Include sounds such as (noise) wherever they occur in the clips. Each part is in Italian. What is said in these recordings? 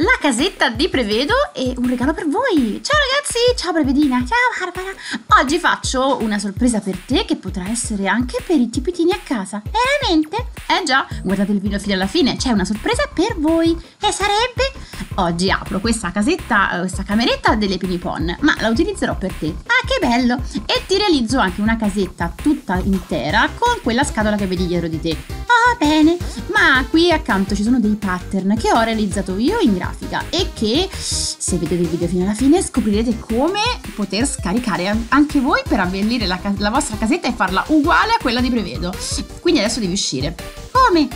la casetta di Prevedo e un regalo per voi. Ciao ragazzi, ciao Prevedina, ciao Barbara. Oggi faccio una sorpresa per te che potrà essere anche per i tipitini a casa. Veramente? Eh già, guardate il video fino alla fine, c'è una sorpresa per voi. E sarebbe Oggi apro questa casetta, eh, questa cameretta delle pinipon, ma la utilizzerò per te. Ah, che bello! E ti realizzo anche una casetta tutta intera con quella scatola che vedi dietro di te. Ah, bene! Ma qui accanto ci sono dei pattern che ho realizzato io in grafica e che, se vedete il video fino alla fine, scoprirete come poter scaricare anche voi per abbellire la, la vostra casetta e farla uguale a quella di Prevedo. Quindi adesso devi uscire. Come?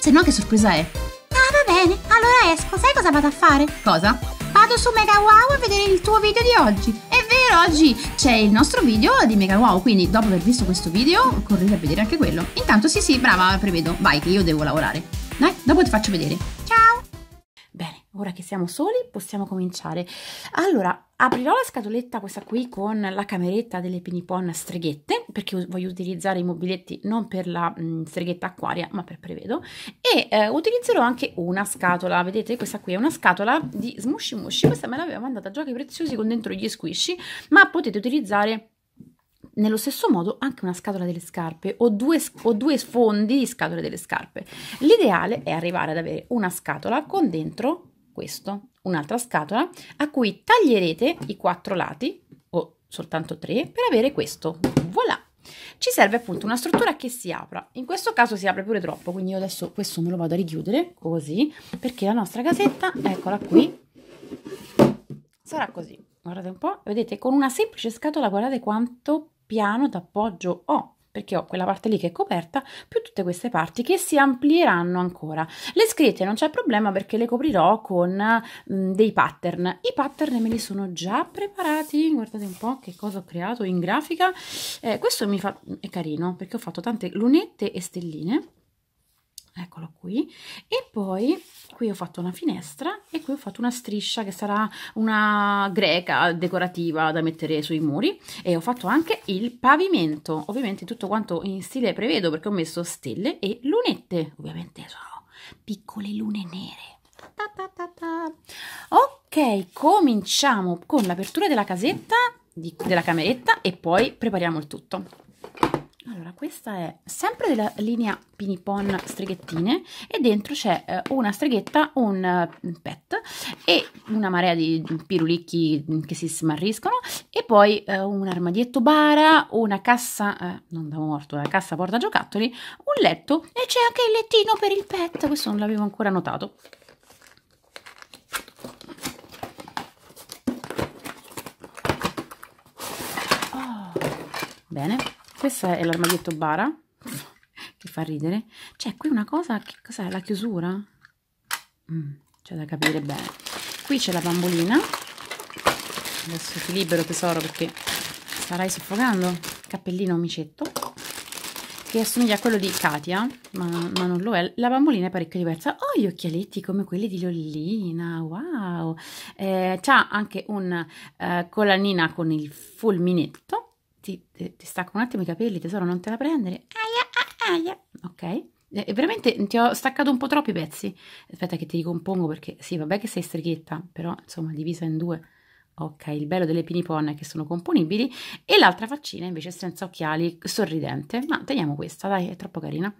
Se no che sorpresa è? Bene, allora esco, sai cosa vado a fare? Cosa? Vado su Mega Wow a vedere il tuo video di oggi. È vero, oggi c'è il nostro video di Mega Wow, quindi dopo aver visto questo video correte a vedere anche quello. Intanto sì sì, brava, prevedo. Vai che io devo lavorare. Dai, dopo ti faccio vedere. Ciao! Bene, ora che siamo soli possiamo cominciare. Allora, aprirò la scatoletta questa qui con la cameretta delle pinipon streghette perché voglio utilizzare i mobiletti non per la mh, mhmm, streghetta acquaria ma per prevedo e eh, utilizzerò anche una scatola vedete questa qui è una scatola di smushy mushy questa me l'aveva mandata a giochi preziosi con dentro gli squishy ma potete utilizzare nello stesso modo anche una scatola delle scarpe o due, o due sfondi di scatole delle scarpe l'ideale è arrivare ad avere una scatola con dentro questo, un'altra scatola a cui taglierete i quattro lati o soltanto tre per avere questo, voilà! Ci serve appunto una struttura che si apra, in questo caso si apre pure troppo, quindi io adesso questo me lo vado a richiudere così, perché la nostra casetta, eccola qui, sarà così, guardate un po', vedete con una semplice scatola guardate quanto piano d'appoggio ho, perché ho quella parte lì che è coperta, più tutte queste parti che si amplieranno ancora. Le scritte non c'è problema perché le coprirò con mh, mm, dei pattern. I pattern me li sono già preparati, guardate un po' che cosa ho creato in grafica. Eh, questo mi fa, è carino perché ho fatto tante lunette e stelline eccolo qui e poi qui ho fatto una finestra e qui ho fatto una striscia che sarà una greca decorativa da mettere sui muri e ho fatto anche il pavimento ovviamente tutto quanto in stile prevedo perché ho messo stelle e lunette ovviamente sono piccole lune nere ta ta ta ta. ok cominciamo con l'apertura della casetta di, della cameretta e poi prepariamo il tutto allora questa è sempre della linea pinipon streghettine e dentro c'è eh, una streghetta un eh, pet e una marea di pirulicchi che si smarriscono e poi eh, un armadietto bara una cassa eh, non da morto una cassa porta giocattoli un letto e c'è anche il lettino per il pet questo non l'avevo ancora notato oh, bene questo è l'armadietto bara che (laughs) fa ridere c'è cioè, qui una cosa che cos'è la chiusura mm, c'è da capire bene qui c'è la bambolina adesso ti libero tesoro perché starai soffocando cappellino omicetto che assomiglia a quello di Katia ma, ma, non lo è la bambolina è parecchio diversa oh gli occhialetti come quelli di Lollina wow eh, c'ha anche un eh, collanina con il fulminetto ti, ti, stacco un attimo i capelli, tesoro, non te la prendere. Aia, aia, ah, aia. ok? E eh, eh, veramente ti ho staccato un po' troppi pezzi. Aspetta che ti ricompongo perché sì, vabbè che sei streghetta, però insomma divisa in due. Ok, il bello delle pinipon è che sono componibili e l'altra faccina invece senza occhiali, sorridente, ma teniamo questa, dai, è troppo carina.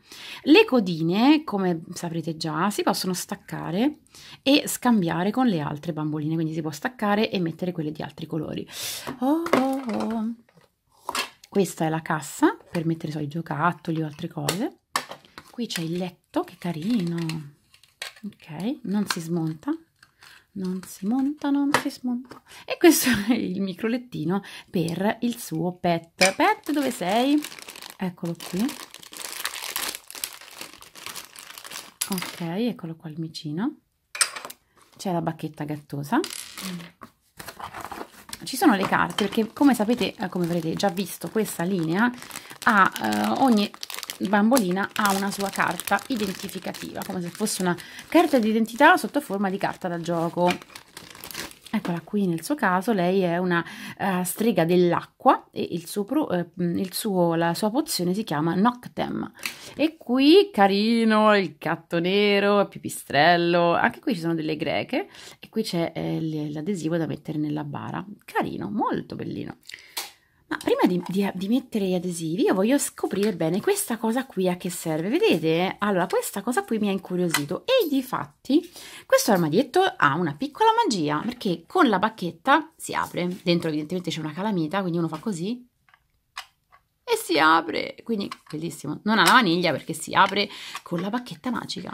Le codine, come saprete già, si possono staccare e scambiare con le altre bamboline, quindi si può staccare e mettere quelle di altri colori. Oh, oh, oh. Questa è la cassa per mettere so, i giocattoli o altre cose. Qui c'è il letto, che carino. Ok, non si smonta. Non si monta, non si smonta. E questo è il microlettino per il suo pet. Pet, dove sei? Eccolo qui. Ok, eccolo qua il micino. C'è la bacchetta gattosa. Mm ci sono le carte perché come sapete eh, come avrete già visto questa linea ha eh, ogni bambolina ha una sua carta identificativa come se fosse una carta d'identità sotto forma di carta da gioco Eccola qui, nel suo caso lei è una uh, strega dell'acqua e il suo, pro, uh, il suo la sua pozione si chiama Noctem. E qui carino, il gatto nero, il pipistrello, anche qui ci sono delle greche e qui c'è eh, l'adesivo da mettere nella bara. Carino, molto bellino ma prima di, di, di, mettere gli adesivi io voglio scoprire bene questa cosa qui a che serve vedete allora questa cosa qui mi ha incuriosito e di fatti questo armadietto ha una piccola magia perché con la bacchetta si apre dentro evidentemente c'è una calamita quindi uno fa così e si apre quindi bellissimo non ha la vaniglia, perché si apre con la bacchetta magica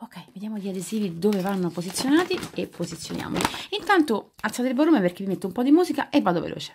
ok vediamo gli adesivi dove vanno posizionati e posizioniamoli intanto alzate il volume perché vi metto un po' di musica e vado veloce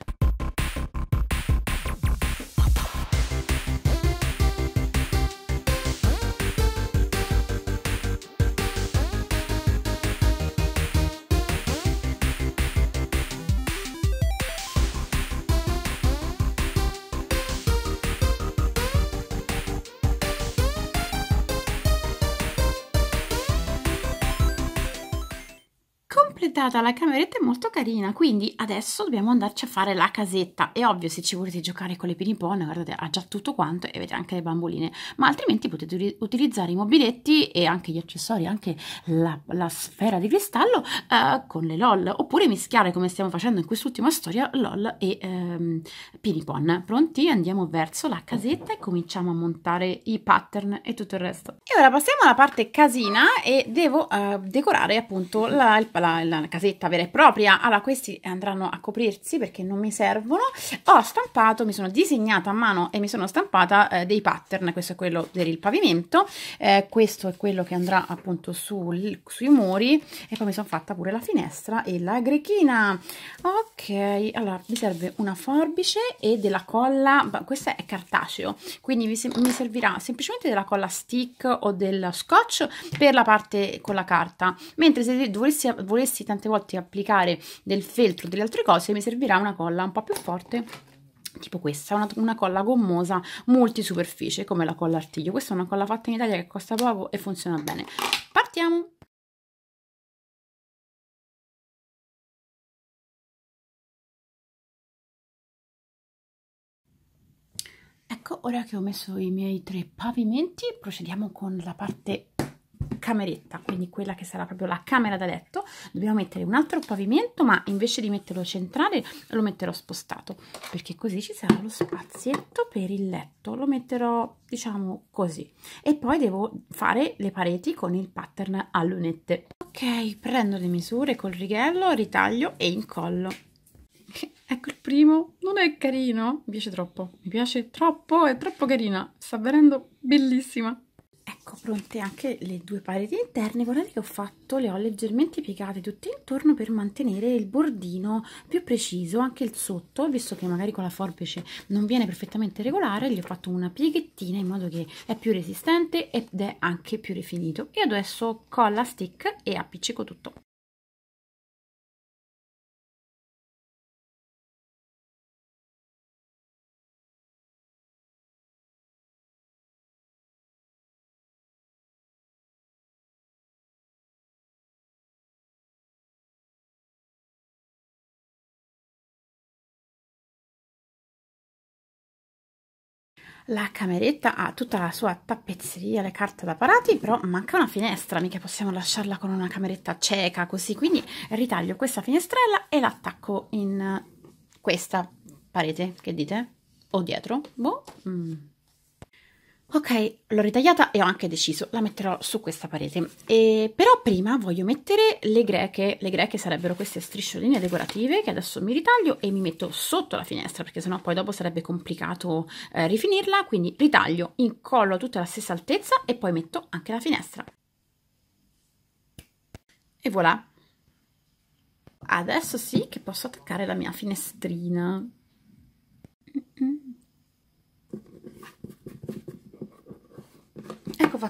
affittata la cameretta è molto carina, quindi adesso dobbiamo andarci a fare la casetta. È ovvio, se ci volete giocare con le pinipon, guardate, ha già tutto quanto e avete anche le bamboline, ma altrimenti potete utilizzare i mobiletti e anche gli accessori, anche la, la sfera di cristallo eh, con le LOL, oppure mischiare, come stiamo facendo in quest'ultima storia, LOL e ehm, pinipon. Pronti? Andiamo verso la casetta e cominciamo a montare i pattern e tutto il resto. E ora passiamo alla parte casina e devo eh, decorare appunto la, la, la, casetta vera e propria, allora questi andranno a coprirsi perché non mi servono, ho stampato, mi sono disegnata a mano e mi sono stampata eh, dei pattern, questo è quello per il pavimento, eh, questo è quello che andrà appunto sul, sui muri e poi mi sono fatta pure la finestra e la grechina, ok, allora mi serve una forbice e della colla, questa è cartaceo, quindi mi, mi servirà semplicemente della colla stick o del scotch per la parte con la carta, mentre se volessi, volessi tantissimo tante volte applicare del feltro delle altre cose mi servirà una colla un po' più forte tipo questa, una, una, colla gommosa multisuperficie come la colla artiglio. Questa è una colla fatta in Italia che costa poco e funziona bene. Partiamo! Ecco, ora che ho messo i miei tre pavimenti, procediamo con la parte cameretta, quindi quella che sarà proprio la camera da letto, dobbiamo mettere un altro pavimento, ma invece di metterlo centrale lo metterò spostato, perché così ci sarà lo spazietto per il letto, lo metterò diciamo così. E poi devo fare le pareti con il pattern a lunette. Ok, prendo le misure col righello, ritaglio e incollo. (laughs) Ecco il primo, non è carino? Mi piace troppo, mi piace troppo, è troppo carina, sta venendo bellissima ecco pronte anche le due pareti interne guardate che ho fatto le ho leggermente piegate tutte intorno per mantenere il bordino più preciso anche il sotto visto che magari con la forbice non viene perfettamente regolare gli ho fatto una pieghettina in modo che è più resistente ed è anche più rifinito e adesso colla stick e appiccico tutto La cameretta ha tutta la sua tappezzeria, le carte da parati, però manca una finestra, mica possiamo lasciarla con una cameretta cieca così, quindi ritaglio questa finestrella e l'attacco in questa parete, che dite? O dietro? Boh. Mm. Ok, l'ho ritagliata e ho anche deciso, la metterò su questa parete. E, però prima voglio mettere le greche, le greche sarebbero queste striscioline decorative che adesso mi ritaglio e mi metto sotto la finestra perché sennò poi dopo sarebbe complicato eh, rifinirla, quindi ritaglio, incollo tutta la stessa altezza e poi metto anche la finestra. E voilà! Adesso sì che posso attaccare la mia finestrina. Mm -mm.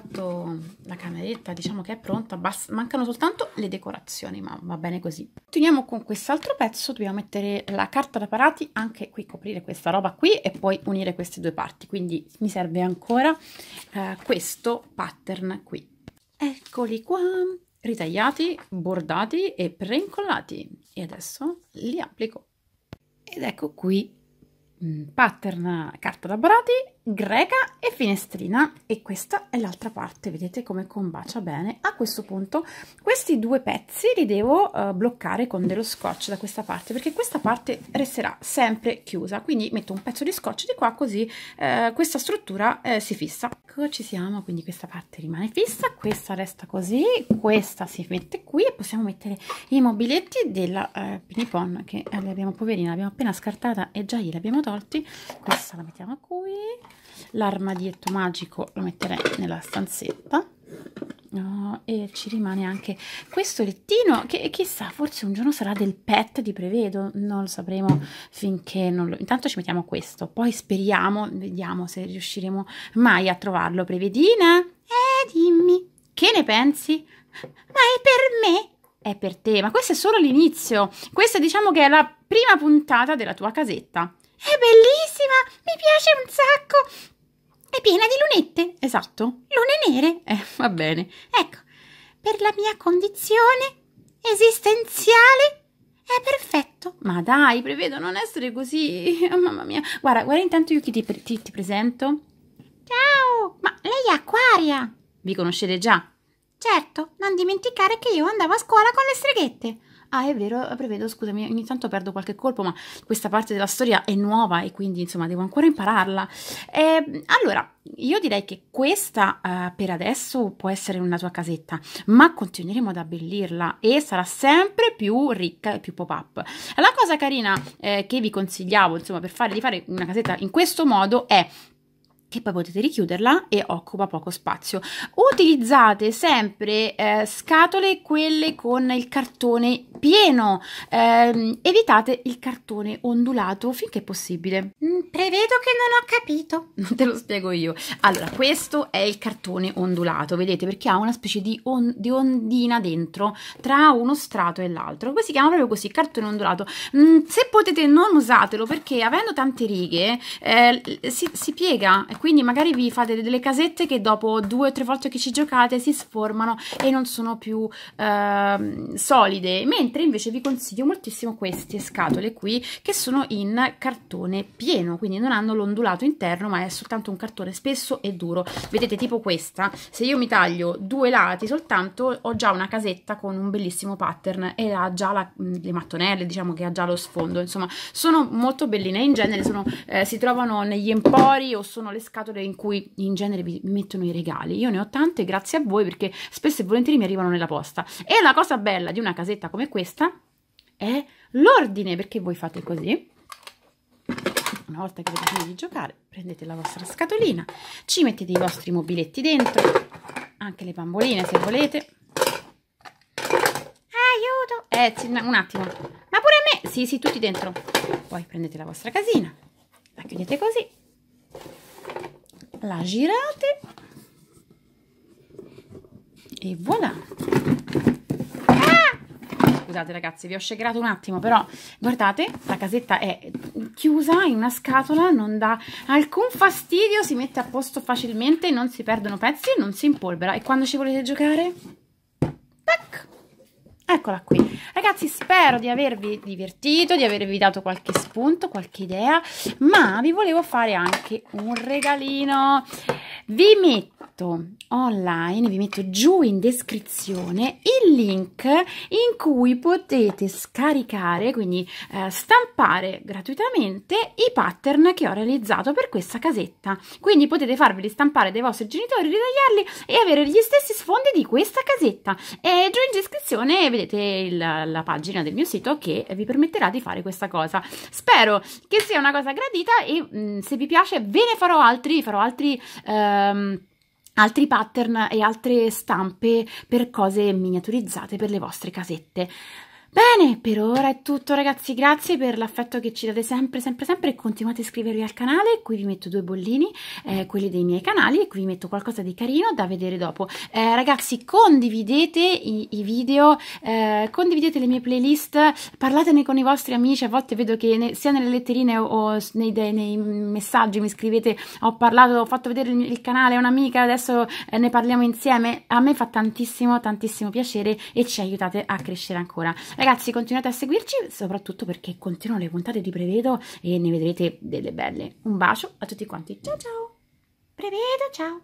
fatto la cameretta, diciamo che è pronta, mancano soltanto le decorazioni, ma va bene così. Continuiamo con quest'altro pezzo, dobbiamo mettere la carta da parati, anche qui coprire questa roba qui e poi unire queste due parti, quindi mi serve ancora eh, questo pattern qui. Eccoli qua, ritagliati, bordati e preincollati e adesso li applico. Ed ecco qui mm, pattern carta da parati greca e finestrina e questa è l'altra parte vedete come combacia bene a questo punto questi due pezzi li devo eh, bloccare con dello scotch da questa parte perché questa parte resterà sempre chiusa quindi metto un pezzo di scotch di qua così eh, questa struttura eh, si fissa ecco ci siamo quindi questa parte rimane fissa questa resta così questa si mette qui e possiamo mettere i mobiletti della eh, pinipon che eh, l'abbiamo poverina l'abbiamo appena scartata e già gliel'abbiamo tolti questa la mettiamo qui l'armadietto magico lo metterei nella stanzetta oh, e ci rimane anche questo lettino che chissà forse un giorno sarà del pet di prevedo non lo sapremo finché non lo intanto ci mettiamo questo poi speriamo vediamo se riusciremo mai a trovarlo prevedina eh dimmi che ne pensi ma è per me è per te ma questo è solo l'inizio questa diciamo che è la prima puntata della tua casetta è bellissima, mi piace un sacco. È piena di lunette, esatto, lune nere. Eh, va bene. Ecco, per la mia condizione esistenziale è perfetto. Ma dai, prevedo non essere così. Oh, (laughs) mamma mia. Guarda, guarda intanto io chi ti, ti, ti presento. Ciao, ma lei è acquaria! Vi conoscete già? Certo, non dimenticare che io andavo a scuola con le streghette. Ah, è vero, eh, prevedo, scusami, ogni tanto perdo qualche colpo, ma questa parte della storia è nuova e quindi insomma devo ancora impararla. Eh, allora, io direi che questa eh, per adesso può essere una tua casetta, ma continueremo ad abbellirla e sarà sempre più ricca e più pop-up. La cosa carina eh, che vi consigliavo, insomma, per fare, di fare una casetta in questo modo è che poi potete richiuderla e occupa poco spazio. Utilizzate sempre eh, scatole quelle con il cartone pieno, eh, evitate il cartone ondulato finché possibile. Mm, prevedo che non ho capito, (laughs) te lo spiego io. Allora, questo è il cartone ondulato, vedete, perché ha una specie di, on di ondina dentro tra uno strato e l'altro. Poi si chiama proprio così, cartone ondulato. Mm, se potete non usatelo perché avendo tante righe eh, si, si piega, quindi magari vi fate delle casette che dopo due o tre volte che ci giocate si sformano e non sono più eh, solide, mentre invece vi consiglio moltissimo queste scatole qui che sono in cartone pieno, quindi non hanno l'ondulato interno ma è soltanto un cartone spesso e duro, vedete tipo questa, se io mi taglio due lati soltanto ho già una casetta con un bellissimo pattern e ha già la, le mattonelle, diciamo che ha già lo sfondo, insomma sono molto belline, in genere sono, eh, si trovano negli empori o sono le scatole scatole in cui in genere vi mettono i regali. Io ne ho tante, grazie a voi, perché spesso e volentieri mi arrivano nella posta. E la cosa bella di una casetta come questa è l'ordine, perché voi fate così. Una volta che avete finito di giocare, prendete la vostra scatolina, ci mettete i vostri mobiletti dentro, anche le bamboline se volete. Aiuto! Eh, un attimo. Ma pure a me! Sì, sì, tutti dentro. Poi prendete la vostra casina, la chiudete così la girate e voilà scusate ragazzi, vi ho scegerato un attimo, però guardate, la casetta è chiusa in una scatola, non dà alcun fastidio, si mette a posto facilmente, non si perdono pezzi, non si impolvera. E quando ci volete giocare? eccola qui. Ragazzi, spero di avervi divertito, di avervi dato qualche spunto, qualche idea, ma vi volevo fare anche un regalino. Vi metto online, vi metto giù in descrizione il link in cui potete scaricare, quindi eh, stampare gratuitamente i pattern che ho realizzato per questa casetta. Quindi potete farveli stampare dai vostri genitori, ritagliarli e avere gli stessi sfondi di questa casetta. E giù in descrizione vedete troverete il, la pagina del mio sito che vi permetterà di fare questa cosa. Spero che sia una cosa gradita e mh, mm, se vi piace ve ne farò altri, farò altri... Um, altri pattern e altre stampe per cose miniaturizzate per le vostre casette. Bene, per ora è tutto ragazzi, grazie per l'affetto che ci date sempre, sempre, sempre e continuate a iscrivervi al canale, qui vi metto due bollini, eh, quelli dei miei canali e qui vi metto qualcosa di carino da vedere dopo. Eh, ragazzi, condividete i, i video, eh, condividete le mie playlist, parlatene con i vostri amici, a volte vedo che ne, sia nelle letterine o, nei, dei, nei, messaggi mi scrivete ho parlato, ho fatto vedere il, il canale a un'amica, adesso eh, ne parliamo insieme, a me fa tantissimo, tantissimo piacere e ci aiutate a crescere ancora. Ragazzi, continuate a seguirci, soprattutto perché continuano le puntate di Prevedo e ne vedrete delle belle. Un bacio a tutti quanti. Ciao ciao! Prevedo, ciao!